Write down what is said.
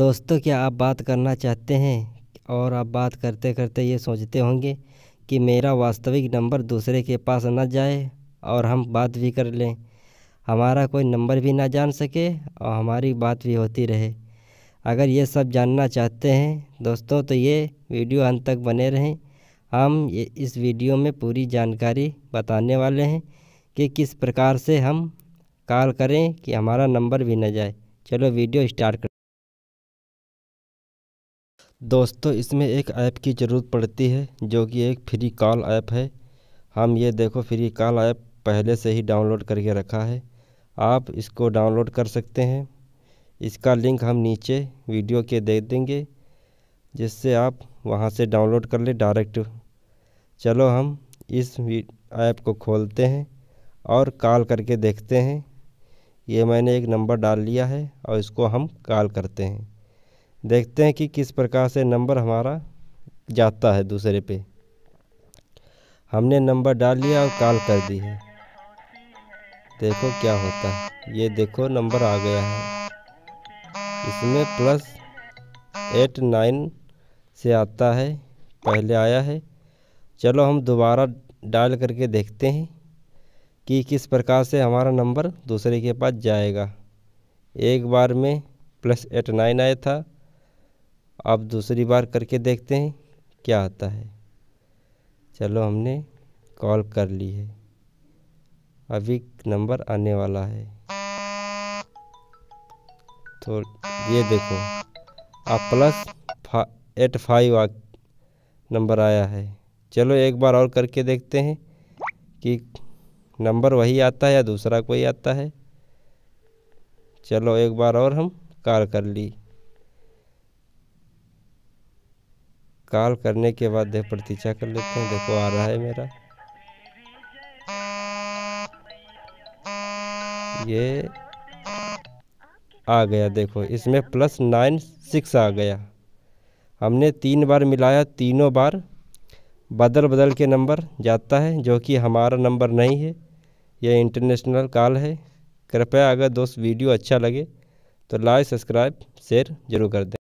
दोस्तों क्या आप बात करना चाहते हैं और आप बात करते करते ये सोचते होंगे कि मेरा वास्तविक नंबर दूसरे के पास ना जाए और हम बात भी कर लें हमारा कोई नंबर भी ना जान सके और हमारी बात भी होती रहे अगर ये सब जानना चाहते हैं दोस्तों तो ये वीडियो अंत तक बने रहें हम इस वीडियो में पूरी जानकारी बताने वाले हैं कि किस प्रकार से हम कॉल करें कि हमारा नंबर भी ना जाए चलो वीडियो स्टार्ट कर दोस्तों इसमें एक ऐप की ज़रूरत पड़ती है जो कि एक फ्री कॉल ऐप है हम ये देखो फ्री कॉल ऐप पहले से ही डाउनलोड करके रखा है आप इसको डाउनलोड कर सकते हैं इसका लिंक हम नीचे वीडियो के दे देंगे जिससे आप वहाँ से डाउनलोड कर ले डायरेक्ट चलो हम इस ऐप को खोलते हैं और कॉल करके देखते हैं ये मैंने एक नंबर डाल लिया है और इसको हम कॉल करते हैं देखते हैं कि किस प्रकार से नंबर हमारा जाता है दूसरे पे हमने नंबर डाल लिया और कॉल कर दी है देखो क्या होता है ये देखो नंबर आ गया है इसमें प्लस एट नाइन से आता है पहले आया है चलो हम दोबारा डायल करके देखते हैं कि किस प्रकार से हमारा नंबर दूसरे के पास जाएगा एक बार में प्लस एट नाइन आया था अब दूसरी बार करके देखते हैं क्या आता है चलो हमने कॉल कर ली है अभी नंबर आने वाला है तो ये देखो अब प्लस फा, एट फाइव नंबर आया है चलो एक बार और करके देखते हैं कि नंबर वही आता है या दूसरा कोई आता है चलो एक बार और हम कॉल कर ली कॉल करने के बाद देख प्रतीक्षा कर लेते हैं देखो आ रहा है मेरा ये आ गया देखो इसमें प्लस नाइन सिक्स आ गया हमने तीन बार मिलाया तीनों बार बदल बदल के नंबर जाता है जो कि हमारा नंबर नहीं है यह इंटरनेशनल कॉल है कृपया अगर दोस्त वीडियो अच्छा लगे तो लाइक सब्सक्राइब शेयर जरूर कर दें